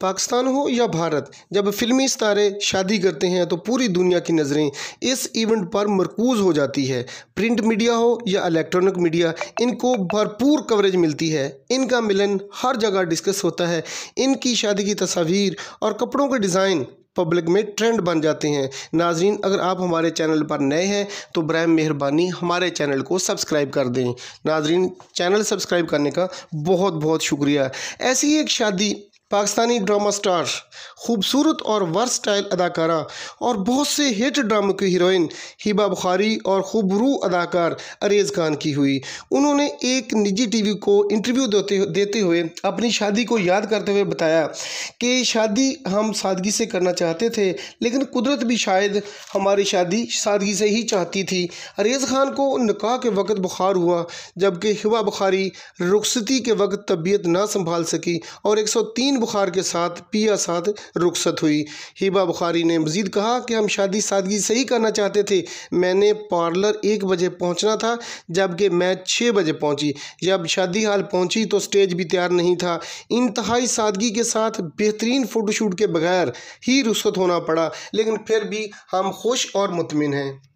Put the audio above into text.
पाकिस्तान हो या भारत जब फिल्मी सितारे शादी करते हैं तो पूरी दुनिया की नज़रें इस इवेंट पर मरकूज़ हो जाती है प्रिंट मीडिया हो या इलेक्ट्रॉनिक मीडिया इनको भरपूर कवरेज मिलती है इनका मिलन हर जगह डिस्कस होता है इनकी शादी की तस्वीर और कपड़ों के डिज़ाइन पब्लिक में ट्रेंड बन जाते हैं नाजरीन अगर आप हमारे चैनल पर नए हैं तो बर मेहरबानी हमारे चैनल को सब्सक्राइब कर दें नाजरीन चैनल सब्सक्राइब करने का बहुत बहुत शुक्रिया ऐसी एक शादी पाकिस्तानी ड्रामा स्टार खूबसूरत और वर्सटाइल अदाकारा और बहुत से हिट ड्रामों की हीरोइन हिबा बुखारी और खूबरू अदाकार अरेज खान की हुई उन्होंने एक निजी टीवी को इंटरव्यू देते देते हुए अपनी शादी को याद करते हुए बताया कि शादी हम सादगी से करना चाहते थे लेकिन कुदरत भी शायद हमारी शादी सादगी से ही चाहती थी अरेज खान को निकाह के वक्त बुखार हुआ जबकि हिबा बुखारी रुखसती के वक्त तबीयत ना संभाल सकी और एक तीन बुखार के साथ पिया साथ रुखसत हुई हिबा बुखारी ने मज़ीद कहा कि हम शादी सादगी से ही करना चाहते थे मैंने पार्लर एक बजे पहुंचना था जबकि मैं छः बजे पहुंची जब शादी हाल पहुंची तो स्टेज भी तैयार नहीं था इंतहाई सादगी के साथ बेहतरीन फ़ोटोशूट के बगैर ही रुखसत होना पड़ा लेकिन फिर भी हम खुश और मुतमिन हैं